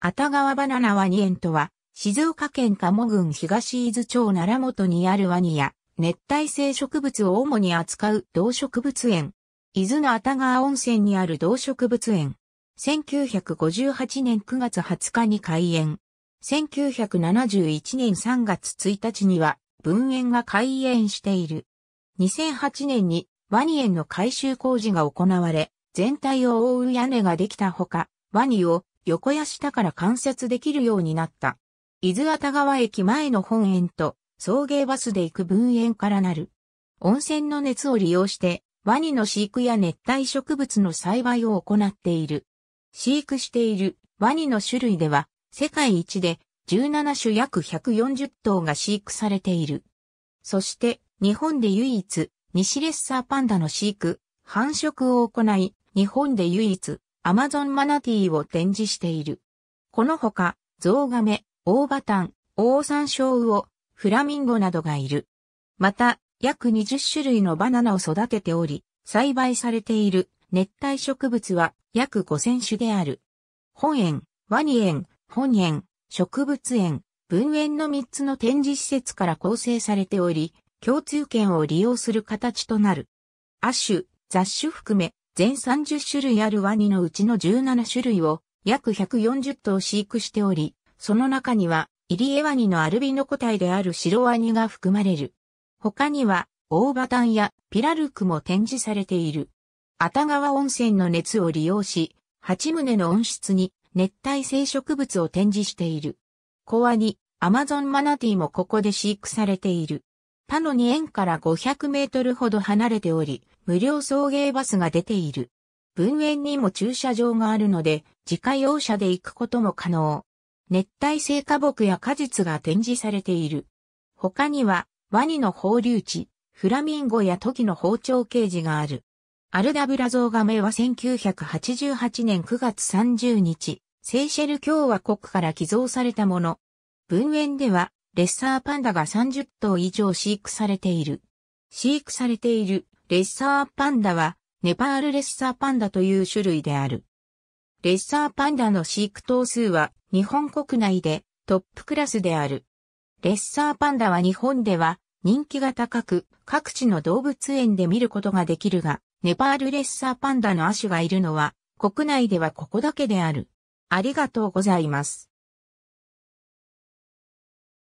熱川バナナワニ園とは、静岡県鴨郡東伊豆町奈良本にあるワニや、熱帯性植物を主に扱う動植物園。伊豆の熱川温泉にある動植物園。1958年9月20日に開園。1971年3月1日には、分園が開園している。2008年にワニ園の改修工事が行われ、全体を覆う屋根ができたほか、ワニを横や下から観察できるようになった。伊豆熱川駅前の本園と送迎バスで行く分園からなる。温泉の熱を利用してワニの飼育や熱帯植物の栽培を行っている。飼育しているワニの種類では世界一で17種約140頭が飼育されている。そして日本で唯一西レッサーパンダの飼育、繁殖を行い、日本で唯一アマゾンマナティーを展示している。このほか、ゾウガメ、オオバタン、オオサンショウウオ、フラミンゴなどがいる。また、約20種類のバナナを育てており、栽培されている熱帯植物は約5000種である。本園、ワニ園、本園、植物園、文園の3つの展示施設から構成されており、共通券を利用する形となる。亜種、雑種含め、全30種類あるワニのうちの17種類を約140頭飼育しており、その中にはイリエワニのアルビノ個体である白ワニが含まれる。他には大バタンやピラルクも展示されている。熱川温泉の熱を利用し、8棟の温室に熱帯生植物を展示している。コワニ、アマゾンマナティもここで飼育されている。他の2園から500メートルほど離れており、無料送迎バスが出ている。文園にも駐車場があるので、自家用車で行くことも可能。熱帯性花木や果実が展示されている。他には、ワニの放流地、フラミンゴやトキの包丁ケージがある。アルダブラゾウガメは1988年9月30日、セーシェル共和国から寄贈されたもの。文園では、レッサーパンダが30頭以上飼育されている。飼育されているレッサーパンダは、ネパールレッサーパンダという種類である。レッサーパンダの飼育頭数は、日本国内でトップクラスである。レッサーパンダは日本では人気が高く、各地の動物園で見ることができるが、ネパールレッサーパンダの亜種がいるのは、国内ではここだけである。ありがとうございます。